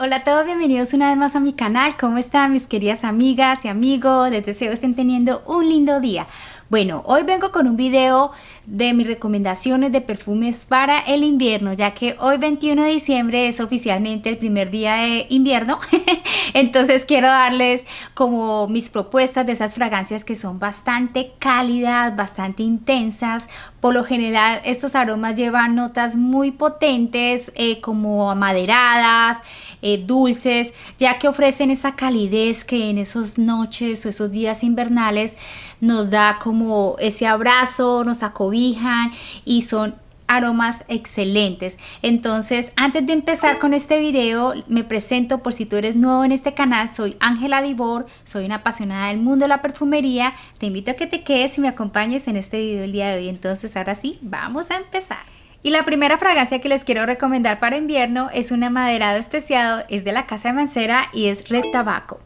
Hola a todos, bienvenidos una vez más a mi canal. ¿Cómo están mis queridas amigas y amigos? Les deseo que estén teniendo un lindo día. Bueno, hoy vengo con un video de mis recomendaciones de perfumes para el invierno, ya que hoy 21 de diciembre es oficialmente el primer día de invierno, entonces quiero darles como mis propuestas de esas fragancias que son bastante cálidas, bastante intensas, por lo general estos aromas llevan notas muy potentes eh, como amaderadas, eh, dulces, ya que ofrecen esa calidez que en esas noches o esos días invernales nos da como ese abrazo, nos acobijan y son aromas excelentes. Entonces, antes de empezar con este video, me presento por si tú eres nuevo en este canal, soy Ángela Dibor, soy una apasionada del mundo de la perfumería. Te invito a que te quedes y me acompañes en este video el día de hoy. Entonces, ahora sí, vamos a empezar. Y la primera fragancia que les quiero recomendar para invierno es un amaderado especiado, es de la Casa de Mancera y es Red Tabaco.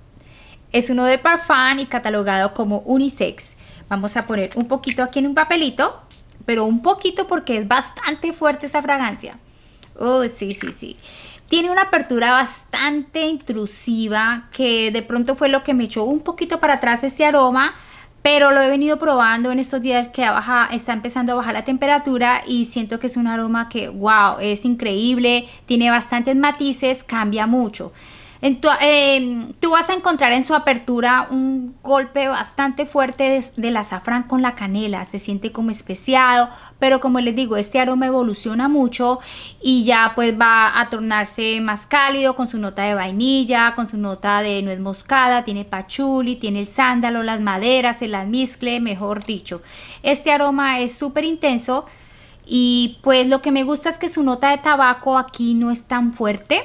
Es uno de Parfum y catalogado como unisex. Vamos a poner un poquito aquí en un papelito pero un poquito porque es bastante fuerte esa fragancia. Oh, sí, sí, sí. Tiene una apertura bastante intrusiva que de pronto fue lo que me echó un poquito para atrás este aroma, pero lo he venido probando en estos días que baja, está empezando a bajar la temperatura y siento que es un aroma que, wow, es increíble, tiene bastantes matices, cambia mucho. Em, tú vas a encontrar en su apertura un golpe bastante fuerte de, del azafrán con la canela. Se siente como especiado, pero como les digo, este aroma evoluciona mucho y ya pues va a tornarse más cálido con su nota de vainilla, con su nota de nuez moscada, tiene pachuli, tiene el sándalo, las maderas, el almizcle, mejor dicho. Este aroma es súper intenso y pues lo que me gusta es que su nota de tabaco aquí no es tan fuerte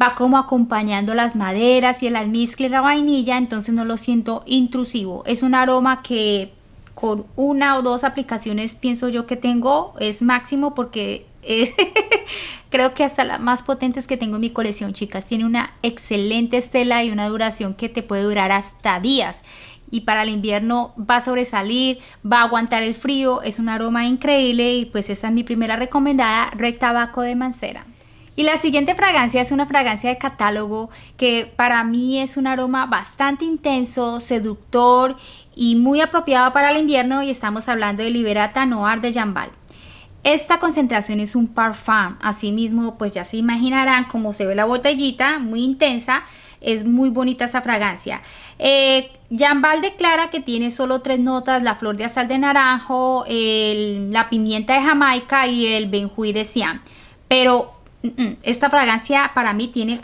va como acompañando las maderas y el almizcle y la vainilla, entonces no lo siento intrusivo. Es un aroma que con una o dos aplicaciones pienso yo que tengo es máximo porque eh, creo que hasta las más potentes que tengo en mi colección, chicas. Tiene una excelente estela y una duración que te puede durar hasta días. Y para el invierno va a sobresalir, va a aguantar el frío, es un aroma increíble y pues esa es mi primera recomendada, rectabaco de mancera. Y la siguiente fragancia es una fragancia de catálogo que para mí es un aroma bastante intenso, seductor y muy apropiado para el invierno y estamos hablando de Liberata Noir de Jambal. Esta concentración es un parfum, asimismo pues ya se imaginarán cómo se ve la botellita, muy intensa, es muy bonita esa fragancia. Eh, Jambal declara que tiene solo tres notas, la flor de azal de naranjo, la pimienta de Jamaica y el benjuí de Siam. Pero esta fragancia para mí tiene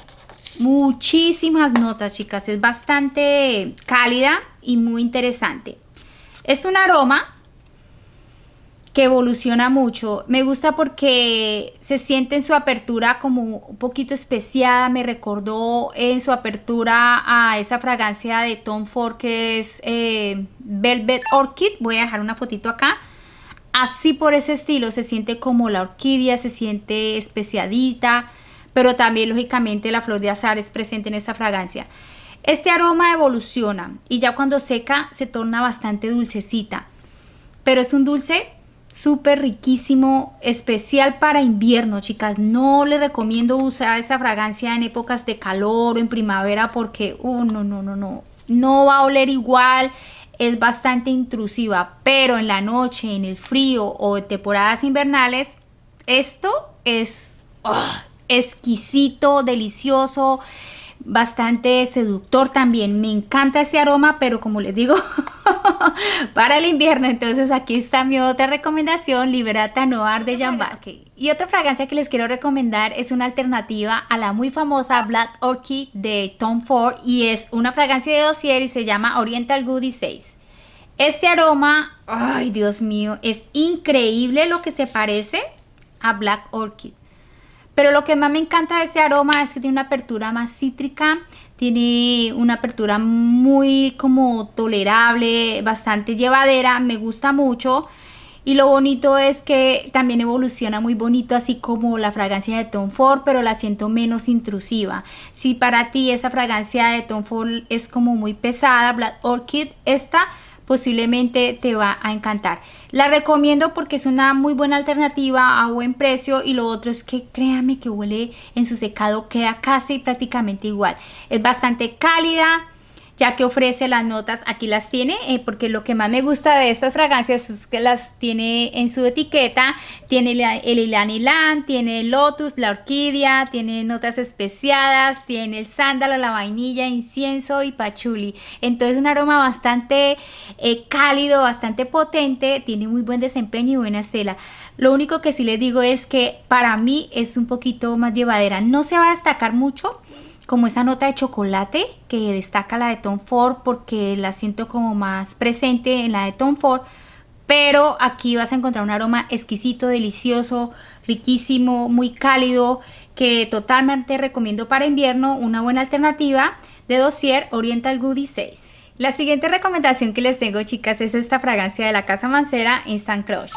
muchísimas notas, chicas. Es bastante cálida y muy interesante. Es un aroma que evoluciona mucho. Me gusta porque se siente en su apertura como un poquito especiada. Me recordó en su apertura a esa fragancia de Tom Ford que es eh, Velvet Orchid. Voy a dejar una fotito acá así por ese estilo, se siente como la orquídea, se siente especiadita, pero también lógicamente la flor de azar es presente en esta fragancia. Este aroma evoluciona y ya cuando seca se torna bastante dulcecita, pero es un dulce súper riquísimo, especial para invierno, chicas. No le recomiendo usar esa fragancia en épocas de calor o en primavera porque, oh, no, no, no, no. No va a oler igual, es bastante intrusiva, pero en la noche, en el frío o en temporadas invernales, esto es ah, exquisito, delicioso, bastante seductor también. Me encanta este aroma, pero como les digo, para el invierno. Entonces aquí está mi otra recomendación, Liberata Noir de Jamba. Y otra fragancia que les quiero recomendar es una alternativa a la muy famosa Black Orchid de Tom Ford y es una fragancia de dossier y se llama Oriental Goody 6. Este aroma, ay Dios mío, es increíble lo que se parece a Black Orchid. Pero lo que más me encanta de este aroma es que tiene una apertura más cítrica, tiene una apertura muy como tolerable, bastante llevadera, me gusta mucho. Y lo bonito es que también evoluciona muy bonito, así como la fragancia de Tom Ford, pero la siento menos intrusiva. Si para ti esa fragancia de Tom Ford es como muy pesada, Black Orchid, esta posiblemente te va a encantar. La recomiendo porque es una muy buena alternativa a buen precio y lo otro es que créame que huele en su secado, queda casi prácticamente igual. Es bastante cálida, ya que ofrece las notas, aquí las tiene, eh, porque lo que más me gusta de estas fragancias es que las tiene en su etiqueta, tiene el ilan tiene el lotus, la orquídea, tiene notas especiadas, tiene el sándalo, la vainilla, incienso y pachuli. Entonces un aroma bastante eh, cálido, bastante potente, tiene muy buen desempeño y buena estela. Lo único que sí les digo es que para mí es un poquito más llevadera, no se va a destacar mucho como esa nota de chocolate que destaca la de Tom Ford porque la siento como más presente en la de Tom Ford. Pero aquí vas a encontrar un aroma exquisito, delicioso, riquísimo, muy cálido, que totalmente recomiendo para invierno, una buena alternativa de Dossier Oriental Goody 6. La siguiente recomendación que les tengo, chicas, es esta fragancia de la Casa Mancera Instant Crush.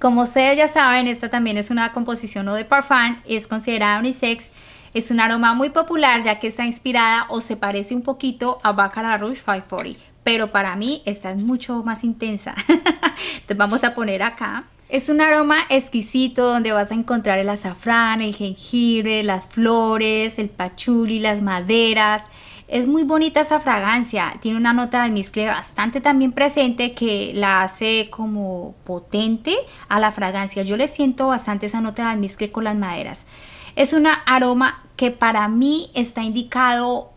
Como ustedes ya saben, esta también es una composición o de parfum, es considerada unisex es un aroma muy popular ya que está inspirada o se parece un poquito a Baccarat Rouge 540, pero para mí esta es mucho más intensa. Entonces vamos a poner acá. Es un aroma exquisito donde vas a encontrar el azafrán, el jengibre, las flores, el pachuli, las maderas. Es muy bonita esa fragancia, tiene una nota de almizcle bastante también presente que la hace como potente a la fragancia. Yo le siento bastante esa nota de almizcle con las maderas. Es un aroma que para mí está indicado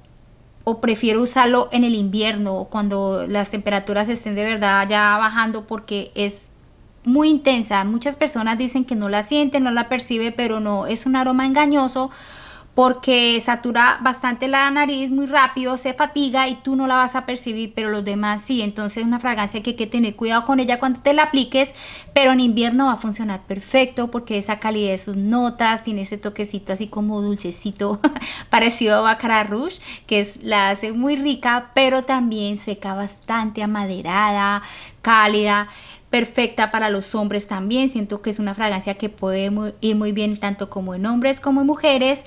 o prefiero usarlo en el invierno cuando las temperaturas estén de verdad ya bajando porque es muy intensa. Muchas personas dicen que no la sienten, no la percibe, pero no, es un aroma engañoso porque satura bastante la nariz muy rápido, se fatiga y tú no la vas a percibir, pero los demás sí. Entonces es una fragancia que hay que tener cuidado con ella cuando te la apliques, pero en invierno va a funcionar perfecto porque esa calidad de sus notas tiene ese toquecito así como dulcecito parecido a Baccarat Rouge, que es, la hace muy rica, pero también seca bastante, amaderada, cálida perfecta para los hombres también. Siento que es una fragancia que puede ir muy bien tanto como en hombres como en mujeres.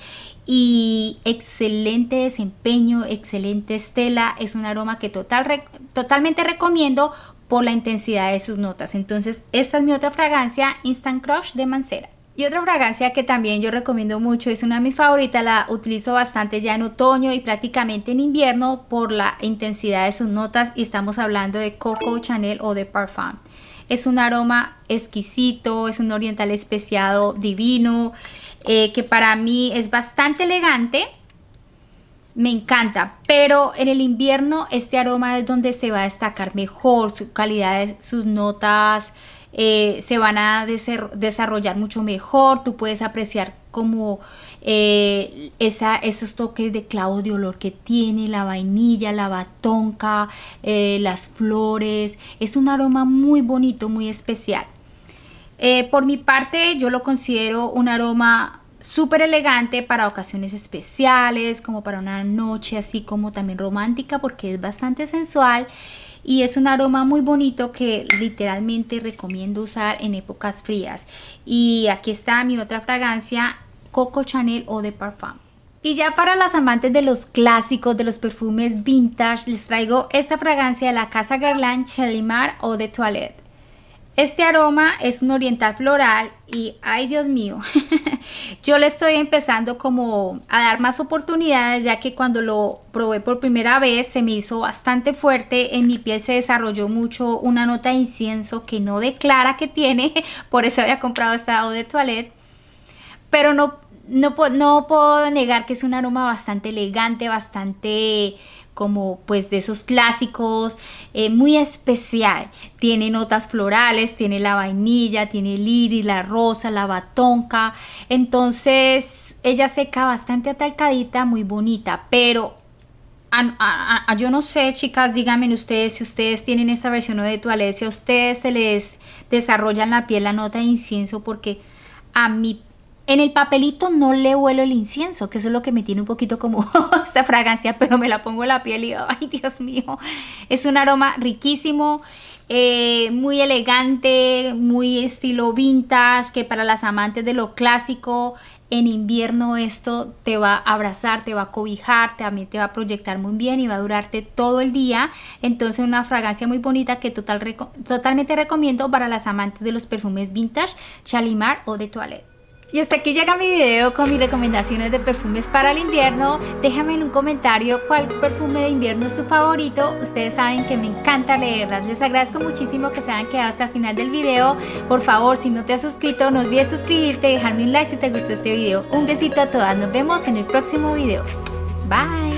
Y excelente desempeño, excelente estela. Es un aroma que total, totalmente recomiendo por la intensidad de sus notas. Entonces, esta es mi otra fragancia, Instant Crush de Mancera. Y otra fragancia que también yo recomiendo mucho, es una de mis favoritas, la utilizo bastante ya en otoño y prácticamente en invierno por la intensidad de sus notas y estamos hablando de Coco Chanel o de Parfum. Es un aroma exquisito, es un oriental especiado divino, eh, que para mí es bastante elegante. Me encanta, pero en el invierno este aroma es donde se va a destacar mejor, su calidad, sus notas eh, se van a desarrollar mucho mejor, tú puedes apreciar como eh, esos toques de clavo de olor que tiene, la vainilla, la batonca, eh, las flores. Es un aroma muy bonito, muy especial. Eh, por mi parte, yo lo considero un aroma súper elegante para ocasiones especiales, como para una noche así como también romántica, porque es bastante sensual y es un aroma muy bonito que literalmente recomiendo usar en épocas frías. Y aquí está mi otra fragancia Coco Chanel o de Parfum. Y ya para las amantes de los clásicos, de los perfumes vintage, les traigo esta fragancia de la Casa Guerlain Chelimar o de Toilette. Este aroma es un oriental floral y, ay Dios mío, yo le estoy empezando como a dar más oportunidades ya que cuando lo probé por primera vez se me hizo bastante fuerte, en mi piel se desarrolló mucho una nota de incienso que no declara que tiene, por eso había comprado esta eau de toilette, pero no no, puedo negar que es un aroma bastante elegante, bastante como pues de esos clásicos, eh, muy especial. Tiene notas florales, tiene la vainilla, tiene el iris, la rosa, la batonca. Entonces ella seca bastante atalcadita, muy bonita, pero yo no sé, chicas, díganme ustedes si ustedes tienen esta versión de tu si a ustedes se les desarrolla en la piel la nota de incienso, porque a mi en el papelito no le huelo el incienso, que eso es lo que me tiene un poquito como esta fragancia, pero me la pongo en la piel y ay Dios mío, es un aroma riquísimo. Eh, muy elegante, muy estilo vintage, que para las amantes de lo clásico, en invierno esto te va a abrazar, te va a cobijar, también te va a proyectar muy bien y va a durarte todo el día. Entonces una fragancia muy bonita que total, totalmente recomiendo para las amantes de los perfumes vintage, Chalimar o de Toilette. Y hasta aquí llega mi video con mis recomendaciones de perfumes para el invierno. Déjame en un comentario cuál perfume de invierno es tu favorito. Ustedes saben que me encanta leerlas. Les agradezco muchísimo que se hayan quedado hasta el final del video. Por favor, si no te has suscrito, no olvides suscribirte y dejarme un like si te gustó este video. Un besito a todas. Nos vemos en el próximo video. Bye.